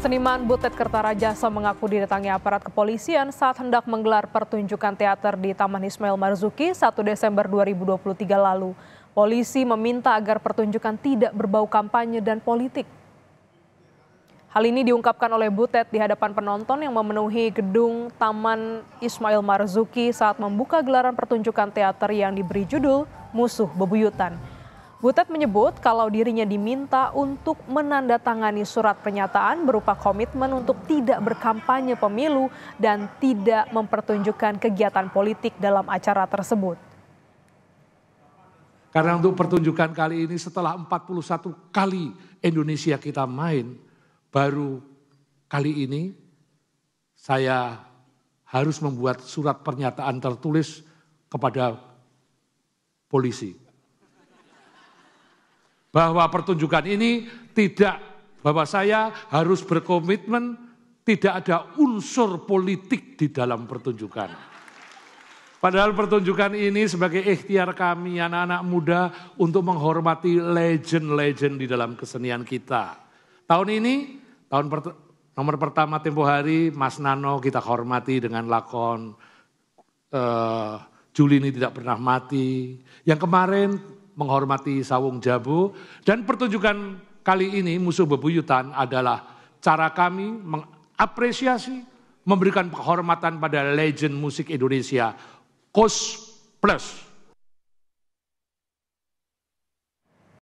Seniman Butet Kertarajasa mengaku didatangi aparat kepolisian saat hendak menggelar pertunjukan teater di Taman Ismail Marzuki 1 Desember 2023 lalu. Polisi meminta agar pertunjukan tidak berbau kampanye dan politik. Hal ini diungkapkan oleh Butet di hadapan penonton yang memenuhi gedung Taman Ismail Marzuki saat membuka gelaran pertunjukan teater yang diberi judul Musuh Bebuyutan. Butet menyebut kalau dirinya diminta untuk menandatangani surat pernyataan berupa komitmen untuk tidak berkampanye pemilu dan tidak mempertunjukkan kegiatan politik dalam acara tersebut. Karena untuk pertunjukan kali ini setelah 41 kali Indonesia kita main, baru kali ini saya harus membuat surat pernyataan tertulis kepada polisi bahwa pertunjukan ini tidak bahwa saya harus berkomitmen tidak ada unsur politik di dalam pertunjukan. Padahal pertunjukan ini sebagai ikhtiar kami anak-anak muda untuk menghormati legend-legend di dalam kesenian kita. Tahun ini, tahun per nomor pertama tempo hari, Mas Nano kita hormati dengan lakon uh, Juli ini tidak pernah mati. Yang kemarin menghormati sawung jabu. Dan pertunjukan kali ini musuh bebuyutan adalah cara kami mengapresiasi, memberikan penghormatan pada legend musik Indonesia, Kos Plus.